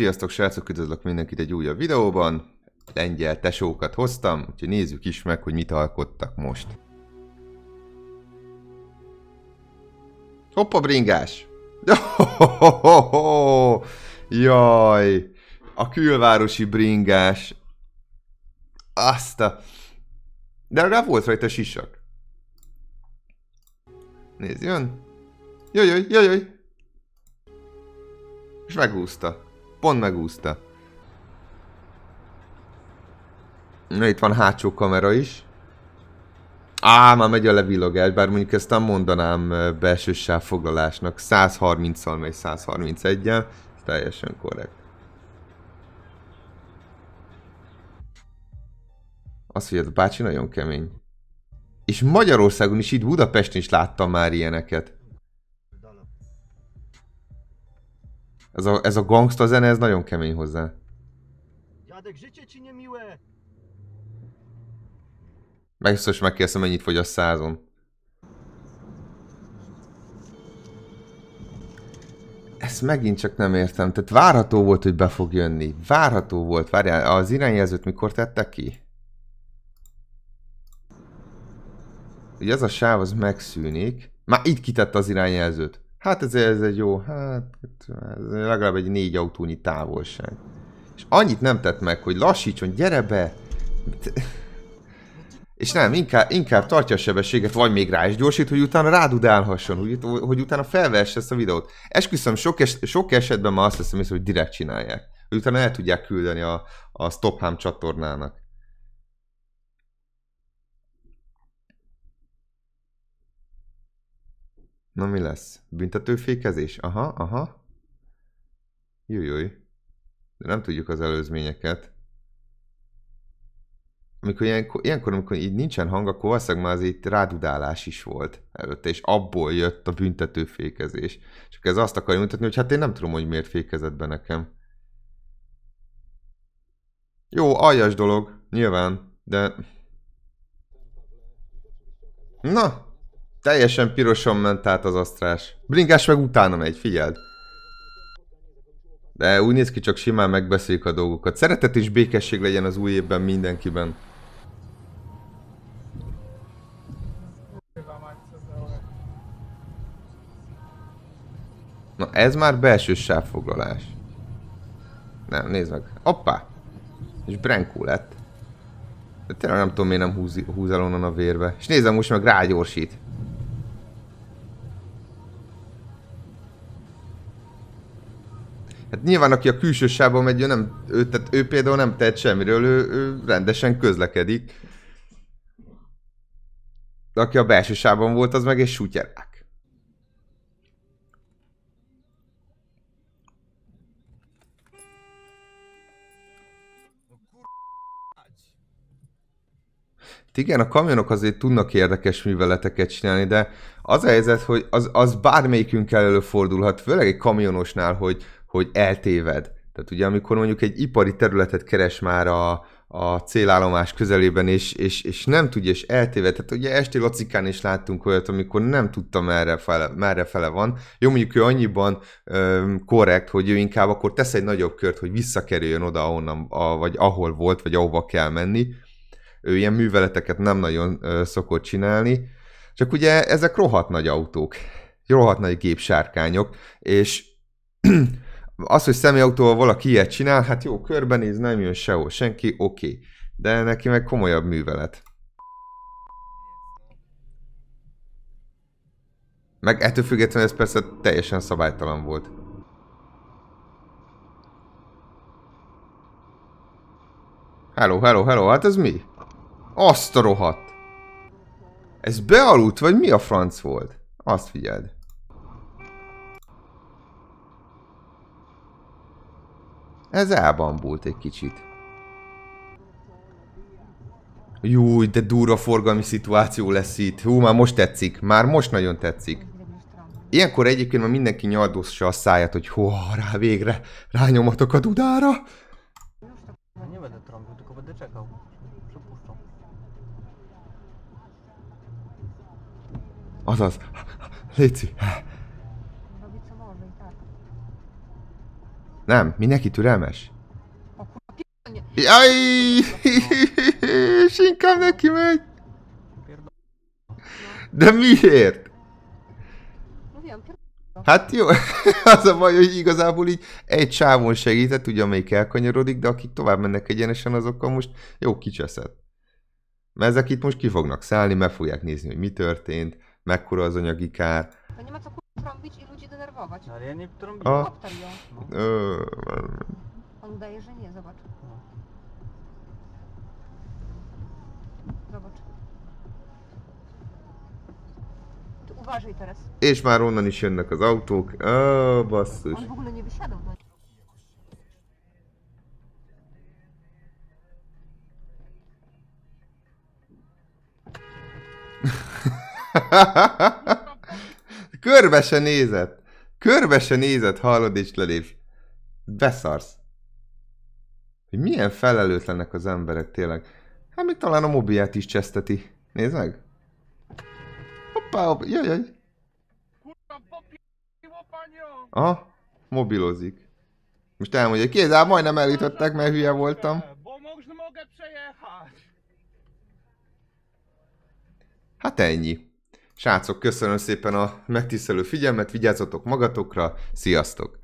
Sziasztok srácok, üdvözlök mindenkit egy újabb videóban. Lengyel tesókat hoztam, úgyhogy nézzük is meg, hogy mit alkottak most. Hoppa bringás! Jaj! A külvárosi bringás. Azt a... De rá volt rajta sisak. Nézd, jön. jaj, jaj! És megúszta. Pont megúszta. Na, itt van hátsó kamera is. Á, már megy a levilogás, bár mondjuk ezt nem mondanám belső foglalásnak. 130-szal megy 131-el, teljesen korrekt. Az, hogy ez a bácsi nagyon kemény. És Magyarországon is, itt Budapesten is láttam már ilyeneket. Ez a, ez a gangsta zene, ez nagyon kemény hozzá. Jadek, życie ci niemiłe! Meg biztos megkérdezem, mennyit fogy a százon. Ezt megint csak nem értem. Tehát várható volt, hogy be fog jönni. Várható volt. Várjál, az irányjelzőt mikor tette ki? Ugye ez a sáv az megszűnik. Már itt kitette az irányjelzőt. Hát ez, ez egy jó, hát ez legalább egy négy autónyi távolság. És annyit nem tett meg, hogy lassítson, gyere be! És nem, inkább, inkább tartja a sebességet, vagy még rá is gyorsít, hogy utána rádudálhasson, hogy, hogy utána felvesse ezt a videót. Esküszöm, sok, es, sok esetben már azt hiszem, hogy direkt csinálják. Hogy utána el tudják küldeni a, a Stopham csatornának. Na mi lesz? Büntetőfékezés? Aha, aha. Jújjúj. De nem tudjuk az előzményeket. Amikor ilyenkor, ilyenkor, amikor így nincsen hang, akkor valószínűleg már az itt rádudálás is volt előtte, és abból jött a büntetőfékezés. Csak ez azt akarja mutatni, hogy hát én nem tudom, hogy miért fékezett be nekem. Jó, aljas dolog, nyilván, de... Na, Teljesen pirosan ment át az asztrás. Bringás meg utána megy, figyeld. De úgy néz ki, csak simán megbeszéljük a dolgokat. Szeretet és békesség legyen az új évben mindenkiben. Na ez már belső sávfoglalás. Nem, nézd meg. Hoppá! És Brenko lett. De tényleg nem tudom, miért nem húz, húz el onnan a vérbe. És nézem, most meg rágyorsít. Hát nyilván aki a külső sávban megy, ő, nem, ő, tehát ő például nem tehet semmiről, ő, ő rendesen közlekedik. De aki a belső sávban volt, az meg egy sutyerák. Igen, a kamionok azért tudnak érdekes műveleteket csinálni, de az a helyzet, hogy az, az bármelyikünkkel előfordulhat, főleg egy kamionosnál, hogy hogy eltéved. Tehát ugye amikor mondjuk egy ipari területet keres már a, a célállomás közelében, és, és, és nem tudja, és eltéved. Tehát ugye Esti Lacikán is láttunk olyat, amikor nem tudta, merre fele, merre fele van. Jó, mondjuk ő annyiban öm, korrekt, hogy ő inkább akkor tesz egy nagyobb kört, hogy visszakerüljön oda, ahonnan, a, vagy ahol volt, vagy ahova kell menni. Ő ilyen műveleteket nem nagyon ö, szokott csinálni. Csak ugye ezek rohadt nagy autók, rohadt nagy gépsárkányok, és az, hogy személyautóval valaki ilyet csinál, hát jó, körbenéz, nem jön sehol senki, oké. Okay. De neki meg komolyabb művelet. Meg ettől függetlenül ez persze teljesen szabálytalan volt. Hello, hello, hello, hát ez mi? Azt a rohadt! Ez bealudt, vagy mi a franc volt? Azt figyeld. Ez elbambult egy kicsit. Júj, de durva forgalmi szituáció lesz itt. Hú, már most tetszik. Már most nagyon tetszik. Ilyenkor egyébként már mindenki nyaldossa a száját, hogy hó, rá végre, rányomatok a dudára. Azaz, Léci, Nem, mindenki türelmes. Jaj! És inkább neki megy! De miért? Hát jó, az a baj, hogy igazából így egy csávon segített, ugye amelyik elkanyarodik, de akik tovább mennek egyenesen, azokkal most jó kicseszed. Mert ezek itt most ki fognak szállni, meg fogják nézni, hogy mi történt, mekkora az anyagi kár zerwować. Ale ja nie trąbiłem. O. Koptaj ją. No. Eee, On udaje, że nie, zobacz. Zobacz. Ty uważaj teraz. És már onnan is jönnek z autók. Eee, basszus. On w ogóle nie wysiadał. Körbe se nézett. Körbe se nézed, hallod és lelép. Beszarsz. Hogy milyen felelőtlenek az emberek tényleg. Hát még talán a mobiát is cseszteti. Nézd meg. Hoppá, hoppá, jaj, jaj. Aha, mobilozik. Most elmondja, kézzel majdnem elítettek, mert hülye voltam. Hát. hát ennyi. Srácok, köszönöm szépen a megtisztelő figyelmet, vigyázzatok magatokra, sziasztok!